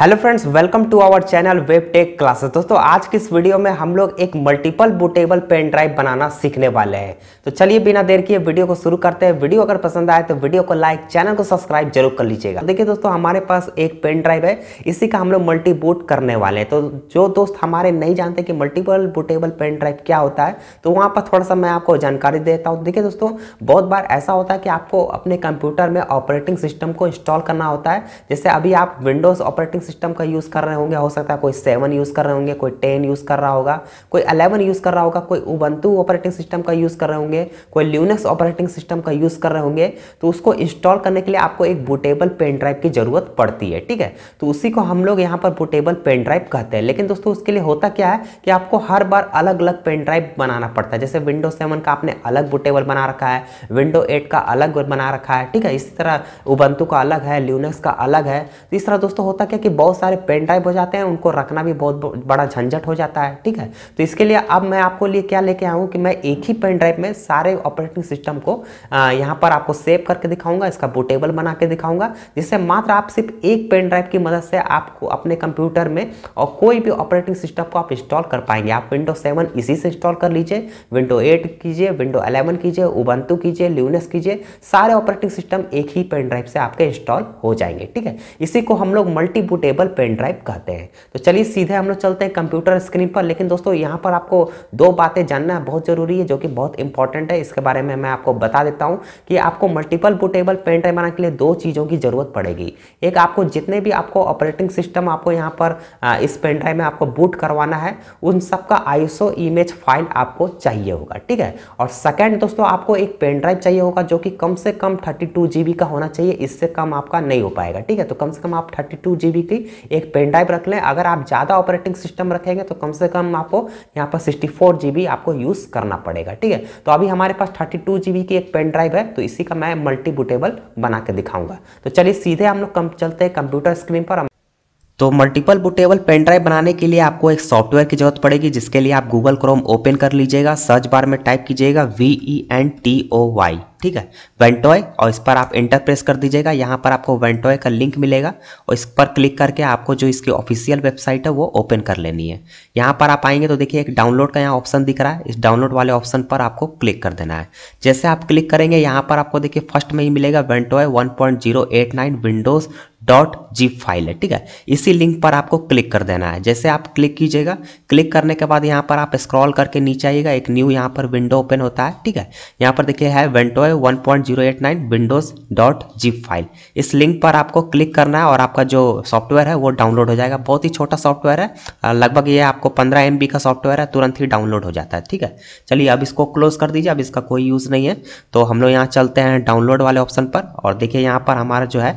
hello friends welcome to our channel web tech classes दोस्तों आज की इस वीडियो में हम लोग एक मल्टीपल बुटेबल पेन ड्राइव बनाना सीखने वाले हैं तो चलिए बिना देर किए वीडियो को शुरू करते हैं वीडियो अगर पसंद आए तो वीडियो को लाइक चैनल को सब्सक्राइब जरूर कर लीजिएगा देखिए दोस्तों हमारे पास एक पेन ड्राइव है इसी का हम लोग मल्टी बूट करने वाले हैं तो जो दोस्त हमारे नहीं जानते कि मल्टीपल बुटेबल पेन ड्राइव क्या होता है तो वहाँ पर थोड़ा सा मैं आपको जानकारी देता हूँ देखिए दोस्तों बहुत बार ऐसा होता है कि आपको अपने कंप्यूटर में ऑपरेटिंग सिस्टम को इंस्टॉल करना होता है जैसे अभी आप विंडोज़ ऑपरेटिंग सिस्टम का यूज़ कर रहे होंगे हो सकता है कोई सेवन यूज़ कर रहे होंगे कोई टेन यूज़ कर रहा होगा कोई अलेवन यूज़ कर रहा होगा कोई उबंतु ऑपरेटिंग सिस्टम का यूज़ कर रहे होंगे कोई ल्यूनक्स ऑपरेटिंग सिस्टम का यूज़ कर रहे होंगे तो उसको इंस्टॉल करने के लिए आपको एक बुटेबल पेन ड्राइव की ज़रूरत पड़ती है ठीक है तो उसी को हम लोग यहाँ पर बुटेबल पेन ड्राइव कहते हैं लेकिन दोस्तों उसके लिए होता क्या है कि आपको हर बार अलग अलग पेन ड्राइव बनाना पड़ता है जैसे विंडो सेवन का आपने अलग बुटेबल बना रखा है विंडो एट का अलग बना रखा है ठीक है इसी तरह उबंतु का अलग है ल्यूनक्स का अलग है तो इस तरह दोस्तों होता क्या कि बहुत सारे पेन ड्राइव हो जाते हैं उनको रखना भी बहुत बड़ा झंझट हो जाता है ठीक है तो इसके लिए अब मैं आपको लिए क्या लेके आऊँ कि मैं एक ही पेन ड्राइव में सारे ऑपरेटिंग सिस्टम को यहाँ पर आपको सेव करके दिखाऊंगा इसका बुटेबल बना के दिखाऊंगा जिससे मात्र आप सिर्फ एक पेन ड्राइव की मदद से आपको अपने कंप्यूटर में और कोई भी ऑपरेटिंग सिस्टम को आप इंस्टॉल कर पाएंगे आप विंडो सेवन इसी से इंस्टॉल कर लीजिए विंडो एट कीजिए विंडो अलेवन कीजिए उबंतु कीजिए ल्यूनस कीजिए सारे ऑपरेटिंग सिस्टम एक ही पेन ड्राइव से आपके इंस्टॉल हो जाएंगे ठीक है इसी को हम लोग multi boot portable pen drive कहते हैं तो चलिए सीधे हम लोग चलते हैं कंप्यूटर स्क्रीन पर लेकिन दोस्तों यहाँ पर आपको दो बातें जानना बहुत ज़रूरी है जो कि बहुत इंपॉर्टेंट है इसके बारे में मैं आपको बता देता हूँ कि आपको मल्टीपल पोर्टेबल पेन ड्राइव बनाने के लिए दो चीज़ों की ज़रूरत पड़ेगी एक आपको जितने भी आपको ऑपरेटिंग सिस्टम आपको यहाँ पर इस पेन ड्राइव में आपको बूट करवाना है उन सबका आईसो इमेज फाइल आपको चाहिए होगा ठीक है और सेकेंड दोस्तों आपको एक पेन ड्राइव चाहिए होगा जो कि कम से कम थर्टी टू का होना चाहिए इससे कम आपका नहीं हो पाएगा ठीक है तो कम से कम आप थर्टी टू जी बी के सिक्सटी एक पेन ड्राइव रख लें अगर आप ज़्यादा ऑपरेटिंग सिस्टम रखेंगे तो कम से कम आपको यहाँ पर सिक्सटी फोर जी बी आपको यूज़ करना पड़ेगा ठीक है तो अभी हमारे पास थर्टी टू जी बी की एक पेन ड्राइव है तो इसी का मैं मल्टीबुटेबल बना के दिखाऊंगा तो चलिए सीधे हम लोग चलते हैं कंप्यूटर स्क्रीन पर तो मल्टीपल बुटेबल पेन ड्राइव बनाने के लिए आपको एक सॉफ्टवेयर की जरूरत पड़ेगी जिसके लिए आप गूगल क्रोम ओपन कर लीजिएगा सर्च बार में टाइप कीजिएगा V E N T O Y ठीक है वेंटॉय और इस पर आप इंटर प्रेस कर दीजिएगा यहाँ पर आपको वेंटॉय का लिंक मिलेगा और इस पर क्लिक करके आपको जो इसकी ऑफिशियल वेबसाइट है वो ओपन कर लेनी है यहाँ पर आप आएंगे तो देखिए एक डाउनलोड का यहाँ ऑप्शन दिख रहा है इस डाउनलोड वाले ऑप्शन पर आपको क्लिक कर देना है जैसे आप क्लिक करेंगे यहाँ पर आपको देखिए फर्स्ट में ही मिलेगा Ventoy one Windows dot G file है ठीक है इसी लिंक पर आपको क्लिक कर देना है जैसे आप क्लिक कीजिएगा क्लिक करने के बाद यहाँ पर आप स्क्रॉल करके नीचे आइएगा एक न्यू यहाँ पर विंडो ओपन होता है ठीक है यहाँ पर देखिए है Ventoy one point zero eight nine Windows dot G file इस लिंक पर आपको क्लिक करना है और आपका जो सॉफ्टवेयर है वो डाउनलोड हो जाएगा बहुत ही छोटा सॉफ्टवेयर है लगभग ये आपको पंद्रह एम का सॉफ्टवेयर है तुरंत ही डाउनलोड हो जाता है ठीक है चलिए अब इसको क्लोज कर दीजिए अब इसका कोई यूज़ नहीं है तो हम लोग यहाँ चलते हैं डाउनलोड वाले ऑप्शन पर और देखिए यहाँ पर हमारा जो है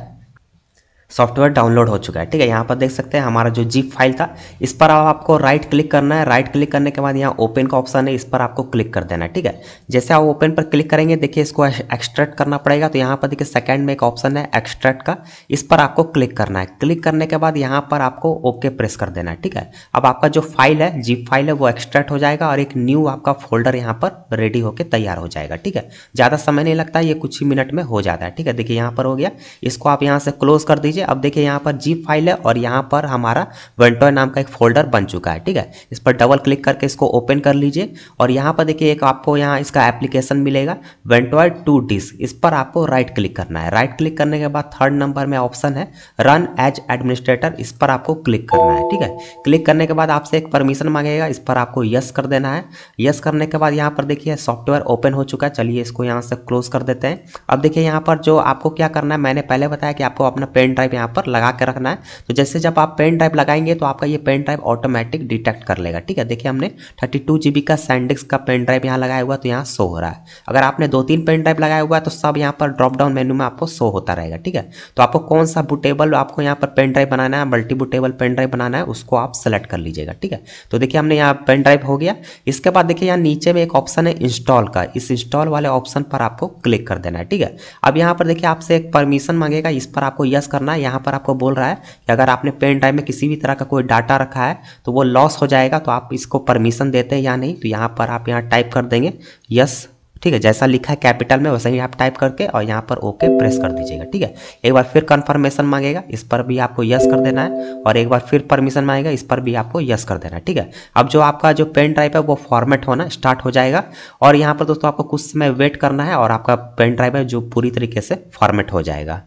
सॉफ्टवेयर डाउनलोड हो चुका है ठीक है यहाँ पर देख सकते हैं हमारा जो जीप फाइल था इस पर आप आपको राइट क्लिक करना है राइट क्लिक करने के बाद यहाँ ओपन का ऑप्शन है इस पर आपको क्लिक कर देना है ठीक है जैसे आप ओपन पर क्लिक करेंगे देखिए इसको एक्सट्रैक्ट करना पड़ेगा तो यहाँ पर देखिए सेकेंड में एक ऑप्शन है एक्सट्रैक्ट का इस पर आपको क्लिक करना है क्लिक करने के बाद यहाँ पर आपको ओके प्रेस कर देना है ठीक है अब आपका जो फाइल है जीप फाइल है वो एक्सट्रैक्ट हो जाएगा और एक न्यू आपका फोल्डर यहाँ पर रेडी होकर तैयार हो जाएगा ठीक है ज़्यादा समय नहीं लगता ये कुछ ही मिनट में हो जाता है ठीक है देखिए यहाँ पर हो गया इसको आप यहाँ से क्लोज कर दीजिए लीजिए अब देखिए यहाँ पर जीप फाइल है और यहाँ पर हमारा वेंटॉय नाम का एक फोल्डर बन चुका है ठीक है इस पर डबल क्लिक करके इसको ओपन कर लीजिए और यहाँ पर देखिए एक आपको यहाँ इसका एप्लीकेशन मिलेगा वेंटॉय टू डिस्क इस पर आपको राइट क्लिक करना है राइट क्लिक करने के बाद थर्ड नंबर में ऑप्शन है रन एज एडमिनिस्ट्रेटर इस पर आपको क्लिक करना है ठीक है क्लिक करने के बाद आपसे एक परमिशन मांगेगा इस पर आपको यस कर देना है यस करने के बाद यहाँ पर देखिए सॉफ्टवेयर ओपन हो चुका है चलिए इसको यहाँ से क्लोज कर देते हैं अब देखिए यहाँ पर जो आपको क्या करना है मैंने पहले बताया कि आपको अपना पेन ड्राइव ड्राइव यहाँ पर लगा के रखना है तो जैसे जब आप पेन ड्राइव लगाएंगे तो आपका ये पेन ड्राइव ऑटोमेटिक डिटेक्ट कर लेगा ठीक है देखिए हमने थर्टी टू जी बी का सैंडिक्स का पेन ड्राइव यहाँ लगाया हुआ तो यहाँ शो हो रहा है अगर आपने दो तीन पेन ड्राइव लगाया हुआ है तो सब यहाँ पर ड्रॉप डाउन मेन्यू में आपको शो होता रहेगा ठीक है तो आपको कौन सा बुटेबल आपको यहाँ पर पेन ड्राइव बनाना है मल्टी बुटेबल पेन ड्राइव बनाना है उसको आप सेलेक्ट कर लीजिएगा ठीक है तो देखिए हमने यहाँ पेन ड्राइव हो गया इसके बाद देखिए यहाँ नीचे में एक ऑप्शन है इंस्टॉल का इस इंस्टॉल वाले ऑप्शन पर आपको क्लिक कर देना है ठीक है अब यहाँ पर देखिए आपसे एक परमिशन मांगेगा इस पर आपको यस करना है यहाँ पर आपको बोल रहा है कि अगर आपने पेन ड्राइव में किसी भी तरह का कोई डाटा रखा है तो वो लॉस हो जाएगा तो आप इसको परमिशन देते हैं या नहीं तो यहाँ पर आप यहाँ टाइप कर देंगे यस ठीक है जैसा लिखा है कैपिटल में वैसे ही आप टाइप करके और यहाँ पर ओके प्रेस कर दीजिएगा ठीक है एक बार फिर कंफर्मेशन मांगेगा इस पर भी आपको यस कर देना है और एक बार फिर परमिशन मांगेगा इस पर भी आपको यस कर देना है ठीक है अब जो आपका जो पेन ड्राइव है वो फॉर्मेट होना स्टार्ट हो जाएगा और यहाँ पर दोस्तों आपको कुछ समय वेट करना है और आपका पेन ड्राइव है जो पूरी तरीके से फॉर्मेट हो जाएगा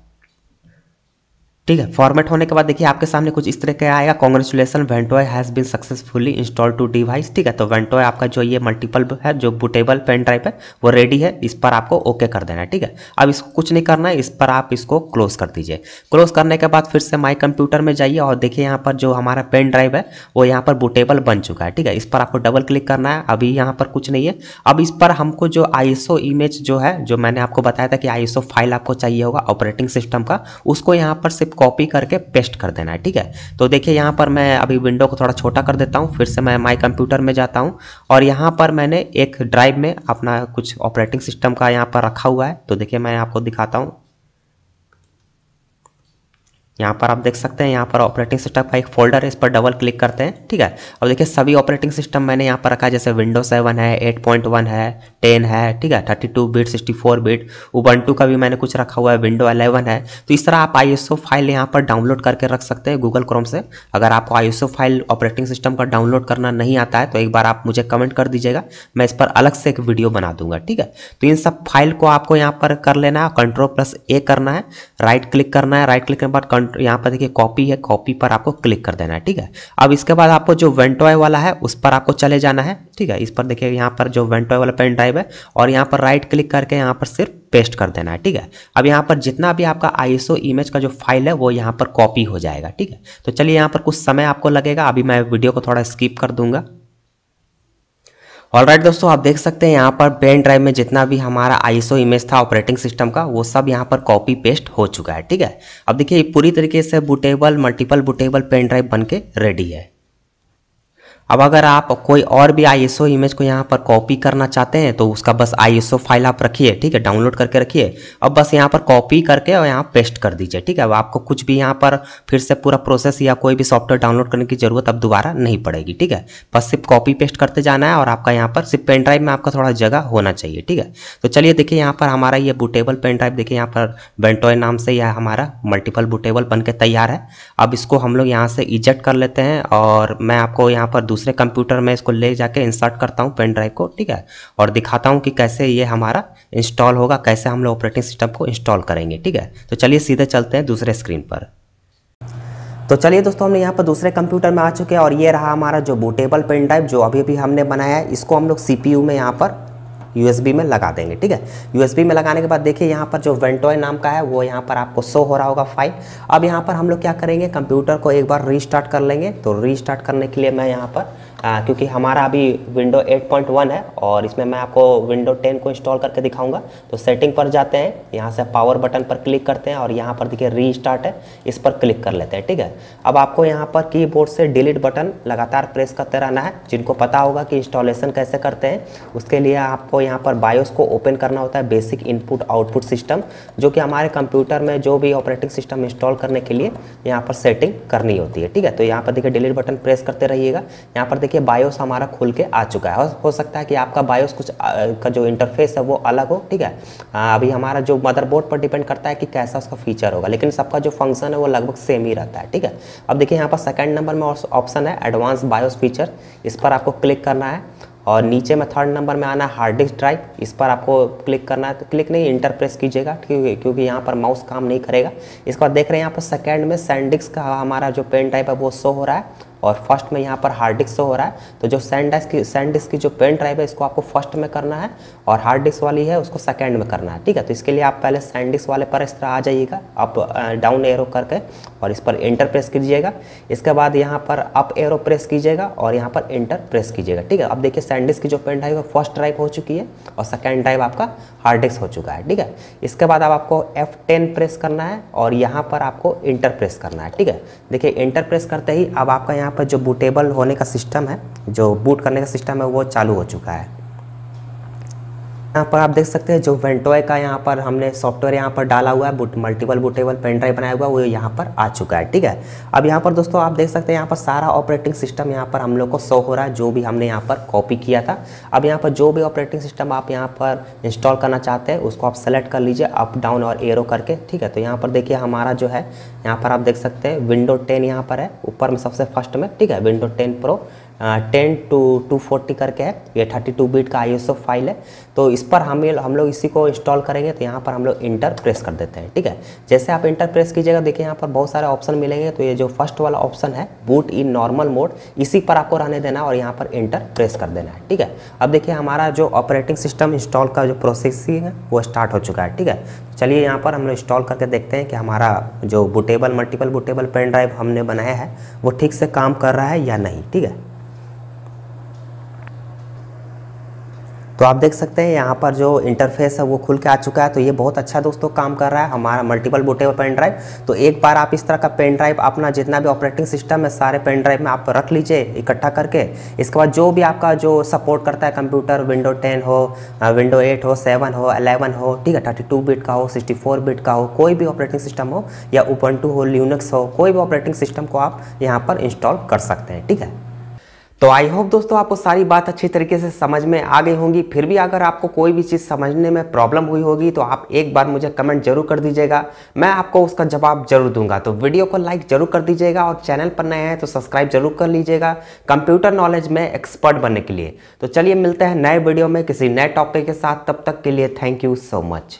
ठीक है फॉर्मेट होने के बाद देखिए आपके सामने कुछ इस तरह का आएगा congratulations Ventoy has been successfully install to device ठीक है तो वेंटोय आपका जो ये मल्टीपल है जो बुटेबल पेन ड्राइव है वो रेडी है इस पर आपको ओके कर देना है ठीक है अब इसको कुछ नहीं करना है इस पर आप इसको क्लोज कर दीजिए क्लोज करने के बाद फिर से माई कंप्यूटर में जाइए और देखिए यहाँ पर जो हमारा पेन ड्राइव है वो यहाँ पर बुटेबल बन चुका है ठीक है इस पर आपको डबल क्लिक करना है अभी यहाँ पर कुछ नहीं है अब इस पर हमको जो आई इमेज जो है जो मैंने आपको बताया था कि आई फाइल आपको चाहिए होगा ऑपरेटिंग सिस्टम का उसको यहाँ पर सिर्फ कॉपी करके पेस्ट कर देना है ठीक है तो देखिए यहाँ पर मैं अभी विंडो को थोड़ा छोटा कर देता हूँ फिर से मैं माई कंप्यूटर में जाता हूँ और यहाँ पर मैंने एक ड्राइव में अपना कुछ ऑपरेटिंग सिस्टम का यहाँ पर रखा हुआ है तो देखिए मैं आपको दिखाता हूँ यहाँ पर आप देख सकते हैं यहाँ पर ऑपरेटिंग सिस्टम का एक फोल्डर है इस पर डबल क्लिक करते हैं ठीक है अब देखिए सभी ऑपरेटिंग सिस्टम मैंने यहाँ पर रखा है जैसे विंडो सेवन है 8.1 है 10 है ठीक है 32 बिट 64 बिट उबंटू का भी मैंने कुछ रखा हुआ है विंडो 11 है तो इस तरह आप आई फाइल यहाँ पर डाउनलोड करके रख सकते हैं गूगल क्रोम से अगर आपको आई फाइल ऑपरेटिंग सिस्टम का डाउनलोड करना नहीं आता है तो एक बार आप मुझे कमेंट कर दीजिएगा मैं इस पर अलग से एक वीडियो बना दूंगा ठीक है तो इन सब फाइल को आपको यहाँ पर कर लेना है कंट्रोल प्लस ए करना है राइट क्लिक करना है राइट क्लिक के बाद कंट यहाँ पर देखिए कॉपी है कॉपी पर आपको क्लिक कर देना है ठीक है अब इसके बाद आपको जो वेंटॉय वाला है उस पर आपको चले जाना है ठीक है इस पर देखिए यहाँ पर जो वेंटॉय वाला पेन ड्राइव है और यहाँ पर राइट क्लिक करके यहाँ पर सिर्फ पेस्ट कर देना है ठीक है अब यहाँ पर जितना भी आपका आईएसओ इमेज का जो फाइल है वो यहाँ पर कॉपी हो जाएगा ठीक है तो चलिए यहाँ पर कुछ समय आपको लगेगा अभी मैं वीडियो को थोड़ा स्किप कर दूंगा ऑल राइट दोस्तों आप देख सकते हैं यहाँ पर पेन ड्राइव में जितना भी हमारा आईएसओ इमेज था ऑपरेटिंग सिस्टम का वो सब यहाँ पर कॉपी पेस्ट हो चुका है ठीक है अब देखिए पूरी तरीके से bootable multiple bootable pen drive बन के रेडी है अब अगर आप कोई और भी आई इमेज को यहाँ पर कॉपी करना चाहते हैं तो उसका बस आई फाइल आप रखिए ठीक है डाउनलोड करके रखिए अब बस यहाँ पर कॉपी करके और यहाँ पेस्ट कर दीजिए ठीक है अब आपको कुछ भी यहाँ पर फिर से पूरा प्रोसेस या कोई भी सॉफ्टवेयर डाउनलोड करने की ज़रूरत अब दोबारा नहीं पड़ेगी ठीक है बस सिर्फ कॉपी पेस्ट करते जाना है और आपका यहाँ पर सिर्फ पेन ड्राइव में आपका थोड़ा जगह होना चाहिए ठीक है तो चलिए देखिए यहाँ पर हमारा ये बुटेबल पेन ड्राइव देखिए यहाँ पर बेंटोय नाम से यह हमारा मल्टीपल बुटेबल बन के तैयार है अब इसको हम लोग यहाँ से इजेक्ट कर लेते हैं और मैं आपको यहाँ पर दूसरे कंप्यूटर में इसको ले जाके इंसर्ट करता हूँ पेन ड्राइव को ठीक है और दिखाता हूँ कि कैसे ये हमारा इंस्टॉल होगा कैसे हम लोग ऑपरेटिंग सिस्टम को इंस्टॉल करेंगे ठीक है तो चलिए सीधे चलते हैं दूसरे स्क्रीन पर तो चलिए दोस्तों हमने यहाँ पर दूसरे कंप्यूटर में आ चुके हैं और ये रहा हमारा जो बूटेबल पेन ड्राइव जो अभी अभी हमने बनाया है इसको हम लोग सीपीयू में यहाँ पर यूएसबी में लगा देंगे ठीक है यूएसबी में लगाने के बाद देखिए यहाँ पर जो वेंटोय नाम का है वो यहाँ पर आपको शो हो रहा होगा फाइल अब यहाँ पर हम लोग क्या करेंगे कंप्यूटर को एक बार रीस्टार्ट कर लेंगे तो रीस्टार्ट करने के लिए मैं यहाँ पर आ, क्योंकि हमारा अभी विंडो 8.1 है और इसमें मैं आपको विंडो 10 को इंस्टॉल करके दिखाऊंगा तो सेटिंग पर जाते हैं यहाँ से पावर बटन पर क्लिक करते हैं और यहाँ पर देखिए री स्टार्ट है इस पर क्लिक कर लेते हैं ठीक है अब आपको यहाँ पर कीबोर्ड से डिलीट बटन लगातार प्रेस करते रहना है जिनको पता होगा कि इंस्टॉलेशन कैसे करते हैं उसके लिए आपको यहाँ पर बायोस को ओपन करना होता है बेसिक इनपुट आउटपुट सिस्टम जो कि हमारे कंप्यूटर में जो भी ऑपरेटिंग सिस्टम इंस्टॉल करने के लिए यहाँ पर सेटिंग करनी होती है ठीक है तो यहाँ पर देखिए डिलीट बटन प्रेस करते रहिएगा यहाँ पर देखिए देखिए बायोस हमारा खुल के आ चुका है और हो सकता है कि आपका बायोस कुछ का जो इंटरफेस है वो अलग हो ठीक है अभी हमारा जो मदरबोर्ड पर डिपेंड करता है कि कैसा उसका फीचर होगा लेकिन सबका जो फंक्शन है वो लगभग सेम ही रहता है ठीक है अब देखिए यहाँ पर सेकेंड नंबर में ऑप्शन है एडवांस बायोस फीचर इस पर आपको क्लिक करना है और नीचे में थर्ड नंबर में आना है हार्ड डिस्क ड्राइव इस पर आपको क्लिक करना है तो क्लिक नहीं इंटर प्रेस कीजिएगा क्योंकि क्योंकि यहाँ पर माउस काम नहीं करेगा इसके बाद देख रहे हैं यहाँ पर सेकंड में सैंडिक्स का हमारा जो पेन टाइप है वो शो हो रहा है और फर्स्ट में यहाँ पर हार्ड डिस्क से हो रहा है तो जो सैंड डिस्क की सैंड डिस्क की जो पेन ड्राइव है इसको आपको फर्स्ट में करना है और हार्ड डिस्क वाली है उसको सेकेंड में करना है ठीक है तो इसके लिए आप पहले सैंड डिस्क वाले पर इस तरह आ जाइएगा आप डाउन एरो करके और इस पर एंटर प्रेस कीजिएगा इसके बाद यहाँ पर अप एरो प्रेस कीजिएगा और यहाँ पर एंटर प्रेस कीजिएगा ठीक है अब देखिए सैंडिस की जो पेन ड्राइव है फर्स्ट ड्राइव हो चुकी है और सेकेंड ड्राइव आपका हार्ड डिस्क हो चुका है ठीक है इसके बाद अब आपको एफ प्रेस करना है और यहाँ पर आपको इंटर प्रेस करना है ठीक है देखिए इंटर प्रेस करते ही अब आपका यहाँ पर जो बूटेबल होने का सिस्टम है जो बूट करने का सिस्टम है वो चालू हो चुका है यहाँ पर आप देख सकते हैं जो वेंटोय का यहाँ पर हमने सॉफ्टवेयर यहाँ पर डाला हुआ है boot multiple bootable pen drive बनाया हुआ है वो यहाँ पर आ चुका है ठीक है अब यहाँ पर दोस्तों आप देख सकते हैं यहाँ पर सारा ऑपरेटिंग सिस्टम यहाँ पर हम लोग को शो हो रहा है जो भी हमने यहाँ पर कॉपी किया था अब यहाँ पर जो भी ऑपरेटिंग सिस्टम आप यहाँ पर इंस्टॉल करना चाहते हैं उसको आप सेलेक्ट कर लीजिए अप डाउन और एरो करके ठीक है तो यहाँ पर देखिए हमारा जो है यहाँ पर आप देख सकते हैं विंडो टेन यहाँ पर है ऊपर में सबसे फर्स्ट में ठीक है window ten pro ten two two forty करके है ये थर्टी टू बीट का आई फाइल है तो इस पर हम हम लोग इसी को इंस्टॉल करेंगे तो यहाँ पर हम लोग इंटर प्रेस कर देते हैं ठीक है जैसे आप इंटर प्रेस कीजिएगा देखिए यहाँ पर बहुत सारे ऑप्शन मिलेंगे तो ये जो फर्स्ट वाला ऑप्शन है बूट इन नॉर्मल मोड इसी पर आपको रहने देना और यहाँ पर इंटर प्रेस कर देना है ठीक है अब देखिए हमारा जो ऑपरेटिंग सिस्टम इंस्टॉल का जो प्रोसेसिंग है वो स्टार्ट हो चुका है ठीक है चलिए यहाँ पर हम लोग इंस्टॉल करके देखते हैं कि हमारा जो bootable multiple bootable pen drive हमने बनाया है वो ठीक से काम कर रहा है या नहीं ठीक है तो आप देख सकते हैं यहाँ पर जो इंटरफेस है वो खुल के आ चुका है तो ये बहुत अच्छा दोस्तों काम कर रहा है हमारा मल्टीपल बूटे हुए पेन ड्राइव तो एक बार आप इस तरह का पेन ड्राइव अपना जितना भी ऑपरेटिंग सिस्टम है सारे पेन ड्राइव में आप रख लीजिए इकट्ठा करके इसके बाद जो भी आपका जो सपोर्ट करता है कंप्यूटर विंडो टेन हो विंडो एट हो सेवन हो अलेवन हो ठीक है थर्टी टू बिट का हो सिक्सटी फोर बिट का हो कोई भी ऑपरेटिंग सिस्टम हो या ओपन हो ल्यूनिक्स हो कोई भी ऑपरेटिंग सिस्टम को आप यहाँ पर इंस्टॉल कर सकते हैं ठीक है तो आई होप दोस्तों आपको सारी बात अच्छी तरीके से समझ में आ गई होंगी फिर भी अगर आपको कोई भी चीज़ समझने में प्रॉब्लम हुई होगी तो आप एक बार मुझे कमेंट जरूर कर दीजिएगा मैं आपको उसका जवाब जरूर दूंगा तो वीडियो को लाइक जरूर कर दीजिएगा और चैनल पर नए हैं तो सब्सक्राइब जरूर कर लीजिएगा कंप्यूटर नॉलेज में एक्सपर्ट बनने के लिए तो चलिए मिलते हैं नए वीडियो में किसी नए टॉपिक के साथ तब तक के लिए थैंक यू सो मच